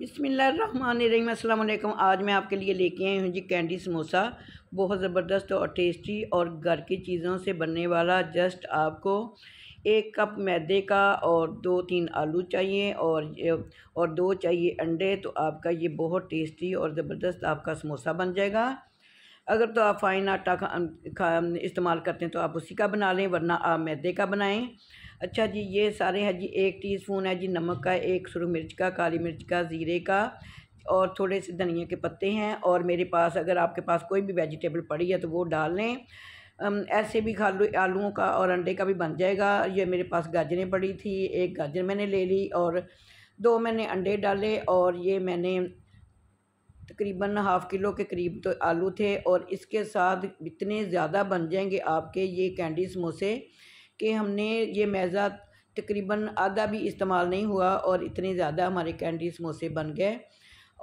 बिसमीम अल्लाम आज मैं आपके लिए लेके आई हूँ जी कैंडी समोसा बहुत ज़बरदस्त और टेस्टी और घर की चीज़ों से बनने वाला जस्ट आपको एक कप मैदे का और दो तीन आलू चाहिए और और दो चाहिए अंडे तो आपका ये बहुत टेस्टी और ज़बरदस्त आपका समोसा बन जाएगा अगर तो आप फाइन आटा खा इस्तेमाल करते हैं तो आप उसी का बना लें वरना आप मैदे का बनाएँ अच्छा जी ये सारे हैं जी एक टीस्पून है जी नमक का एक सुरु मिर्च का काली मिर्च का ज़ीरे का और थोड़े से धनिया के पत्ते हैं और मेरे पास अगर आपके पास कोई भी वेजिटेबल पड़ी है तो वो डाल लें ऐसे भी खा लो का और अंडे का भी बन जाएगा ये मेरे पास गाजरें पड़ी थी एक गाजर मैंने ले ली और दो मैंने अंडे डाले और ये मैंने तकरीबन हाफ़ किलो के करीब तो आलू थे और इसके साथ इतने ज़्यादा बन जाएंगे आपके ये कैंडी समोसे कि हमने ये मैज़ा तकरीबन आधा भी इस्तेमाल नहीं हुआ और इतने ज़्यादा हमारे कैंडी समोसे बन गए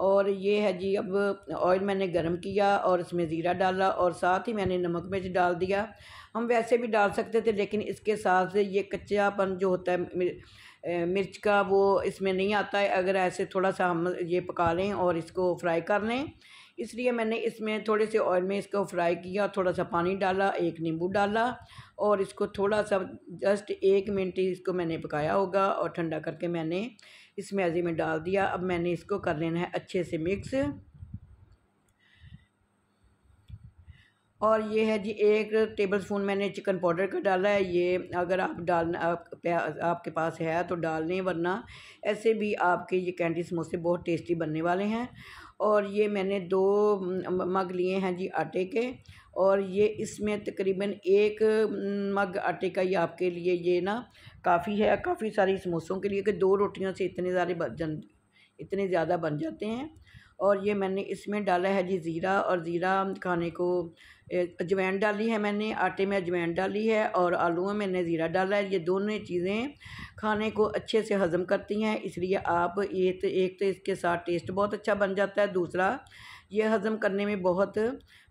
और ये है जी अब ऑयल मैंने गर्म किया और इसमें ज़ीरा डाला और साथ ही मैंने नमक मिर्च डाल दिया हम वैसे भी डाल सकते थे लेकिन इसके साथ से ये कच्चापन जो होता है मिर्च का वो इसमें नहीं आता है अगर ऐसे थोड़ा सा हम ये पका लें और इसको फ्राई कर लें इसलिए मैंने इसमें थोड़े से ऑयल में इसको फ्राई किया थोड़ा सा पानी डाला एक नींबू डाला और इसको थोड़ा सा जस्ट एक मिनट ही इसको मैंने पकाया होगा और ठंडा करके मैंने इस मैदे में डाल दिया अब मैंने इसको कर लेना है अच्छे से मिक्स और ये है जी एक टेबल स्पून मैंने चिकन पाउडर का डाला है ये अगर आप डालना आप, आपके पास है तो डाल लें वरना ऐसे भी आपके ये कैंडी समोसे बहुत टेस्टी बनने वाले हैं और ये मैंने दो मग लिए हैं जी आटे के और ये इसमें तकरीबन एक मग आटे का ही आपके लिए ये ना काफ़ी है काफ़ी सारी समोसों के लिए कि दो रोटियों से इतने सारे बन इतने ज़्यादा बन जाते हैं और ये मैंने इसमें डाला है जी ज़ीरा और ज़ीरा खाने को अजवैन डाली है मैंने आटे में अजवैन डाली है और आलू में मैंने ज़ीरा डाला है ये दोनों चीज़ें खाने को अच्छे से हज़म करती हैं इसलिए आप ये तो एक तो इसके साथ टेस्ट बहुत अच्छा बन जाता है दूसरा ये हज़म करने में बहुत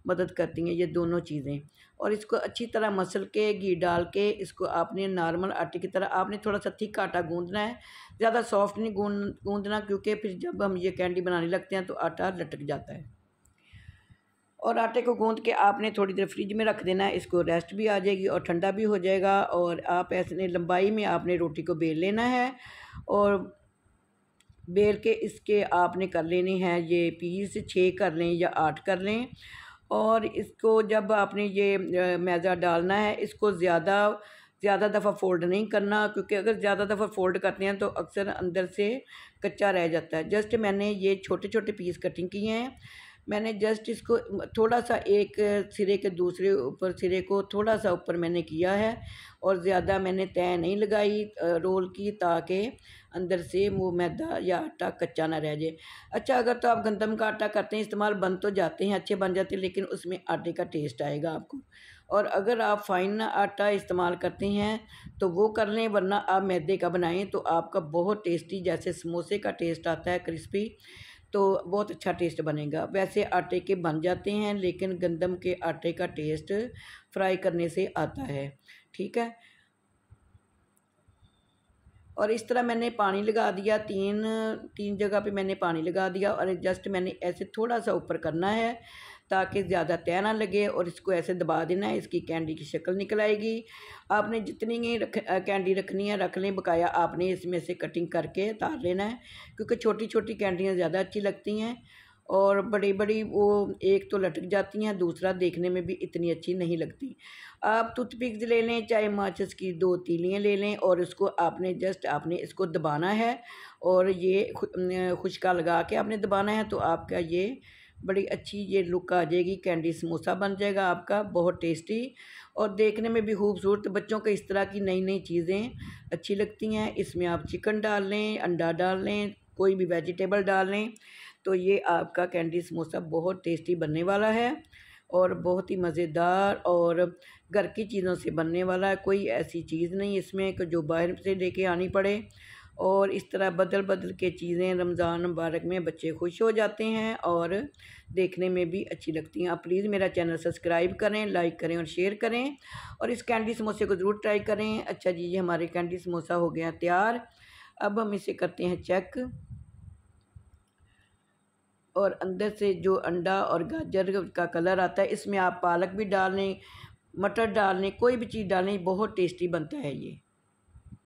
मदद करती हैं ये दोनों चीज़ें और इसको अच्छी तरह मसल के घी डाल के इसको आपने नॉर्मल आटे की तरह आपने थोड़ा सा थीक आटा गूंदना है ज़्यादा सॉफ्ट नहीं गूंद गूंदना क्योंकि फिर जब हम ये कैंडी बनाने लगते हैं तो आटा लटक जाता है और आटे को गूंद के आपने थोड़ी देर फ्रिज में रख देना है इसको रेस्ट भी आ जाएगी और ठंडा भी हो जाएगा और आप ऐसे लंबाई में आपने रोटी को बेल लेना है और बेल के इसके आपने कर लेने हैं ये पीस छः कर लें या आठ कर लें और इसको जब आपने ये मैदा डालना है इसको ज़्यादा ज़्यादा दफ़ा फोल्ड नहीं करना क्योंकि अगर ज़्यादा दफ़ा फोल्ड करते हैं तो अक्सर अंदर से कच्चा रह जाता है जस्ट मैंने ये छोटे छोटे पीस कटिंग किए हैं मैंने जस्ट इसको थोड़ा सा एक सिरे के दूसरे ऊपर सिरे को थोड़ा सा ऊपर मैंने किया है और ज़्यादा मैंने तय नहीं लगाई रोल की ताकि अंदर से वो मैदा या आटा कच्चा ना रह जाए अच्छा अगर तो आप गंदम का आटा करते हैं इस्तेमाल बन तो जाते हैं अच्छे बन जाते हैं लेकिन उसमें आटे का टेस्ट आएगा आपको और अगर आप फाइन आटा इस्तेमाल करते हैं तो वो कर लें वरना आप मैदे का बनाएं तो आपका बहुत टेस्टी जैसे समोसे का टेस्ट आता है क्रिस्पी तो बहुत अच्छा टेस्ट बनेगा वैसे आटे के बन जाते हैं लेकिन गंदम के आटे का टेस्ट फ्राई करने से आता है ठीक है और इस तरह मैंने पानी लगा दिया तीन तीन जगह पे मैंने पानी लगा दिया और जस्ट मैंने ऐसे थोड़ा सा ऊपर करना है ताकि ज़्यादा तय ना लगे और इसको ऐसे दबा देना है इसकी कैंडी की शक्ल निकल आएगी आपने जितनी ही रख कैंडी रखनी है रख लें बकाया आपने इसमें से कटिंग करके उतार लेना है क्योंकि छोटी छोटी कैंडियाँ ज़्यादा अच्छी लगती हैं और बड़ी बड़ी वो एक तो लटक जाती हैं दूसरा देखने में भी इतनी अच्छी नहीं लगती आप टूथपिक्स ले लें चाहे माचिस की दो तीलियाँ ले लें और इसको आपने जस्ट आपने इसको दबाना है और ये खुशका लगा के आपने दबाना है तो आपका ये बड़ी अच्छी ये लुक आ जाएगी कैंडी समोसा बन जाएगा आपका बहुत टेस्टी और देखने में भी खूबसूरत बच्चों को इस तरह की नई नई चीज़ें अच्छी लगती हैं इसमें आप चिकन डाल लें अंडा डाल लें कोई भी वेजिटेबल डाल लें तो ये आपका कैंडी समोसा बहुत टेस्टी बनने वाला है और बहुत ही मज़ेदार और घर की चीज़ों से बनने वाला है कोई ऐसी चीज़ नहीं इसमें कि जो बाहर से लेके आनी पड़े और इस तरह बदल बदल के चीज़ें रमज़ान मुबारक में बच्चे खुश हो जाते हैं और देखने में भी अच्छी लगती हैं आप प्लीज़ मेरा चैनल सब्सक्राइब करें लाइक करें और शेयर करें और इस कैंडी समोसे को ज़रूर ट्राई करें अच्छा जी ये हमारे कैंडी समोसा हो गया तैयार अब हम इसे करते हैं चेक और अंदर से जो अंडा और गाजर का कलर आता है इसमें आप पालक भी डाल लें मटर डाल लें कोई भी चीज़ डालें बहुत टेस्टी बनता है ये